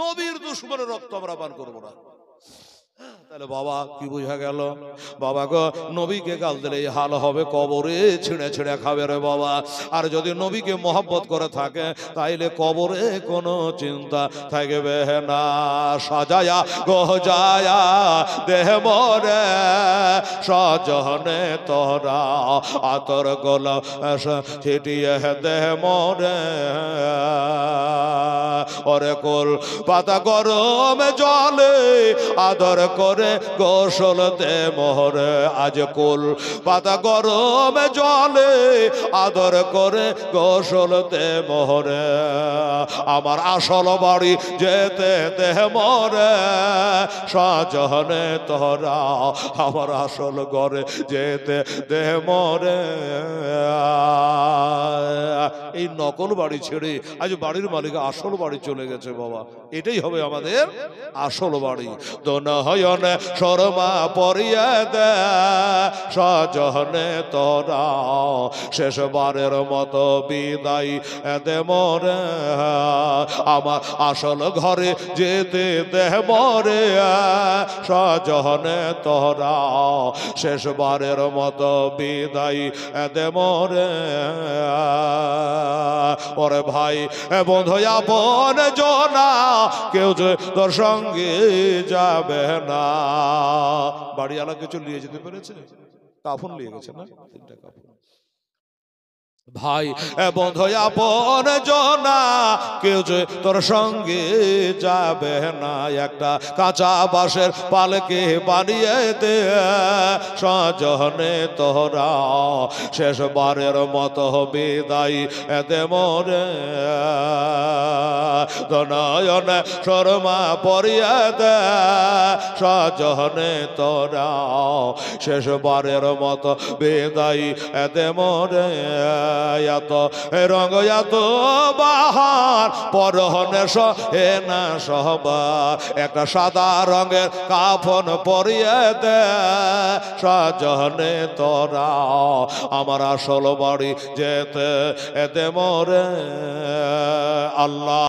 নবীর দুশ্মনের রক্ত আমরা পান করবো না তাহলে বাবা কি বুঝা গেল বাবা গো নবীকে গাল দিলে হাল হবে কবরে ছিঁড়ে ছিঁড়ে খাবে রে বাবা আর যদি নবীকে মহব্বত করে থাকে তাইলে কবরে কোনো চিন্তা থাকবে না সাজায়া গহজায়া দেহ মরে সজনে তোরা আতর গোলা ছিটিয়ে দেহ মরে ওরে কোল পাতা গরমে জলে আদর করে গোসলতে মোহরে আজ কুল পাতা গরম জলে আদর করে গোসলতে মোহরে আমার আসল বাড়ি যেতে দেহ মরে সাজহনে তোরা আমার আসল ঘরে যেতে দেহ মরে এই নকল বাড়ি ছেড়ে আজ বাড়ির মালিক আসল বাড়ি চলে গেছে বাবা এটাই হবে আমাদের আসল বাড়ি দোনা হয় শর্মা পরিয়া দে সজনে তোরা শেষবারের মতো বিদায় এতে মরে আমার আসল ঘরে যেতে দেহ মরে সজনে তোরা শেষবারের মতো বিদায় এতে মরে ওরে ভাই বন্ধয়া বন জনা কেউ যে তোর সঙ্গে যাবে না বাড়িওয়ালা কিছু নিয়ে যেতে পেরেছে কাফন নিয়ে গেছে না তিনটা কাফন ভাই বন্ধ আপন জনা কেউ যে তোর সঙ্গে যাবে না একটা কাঁচা বাঁশের পালকে বানিয়ে দে সজনে তোরা শেষবারের মতো বিদায় এতে মনে দনয়ন শর্মা পরিয়ে দে সজনে তোরা শেষবারের মত বিদায় এতে মনে এত রঙ এত বাহার পরহনে এ না সহবার একটা সাদা রঙের কাফন পরিয়ে দে সাজনে তোরা আমার আসল বাড়ি যেতে এতে মরে আল্লাহ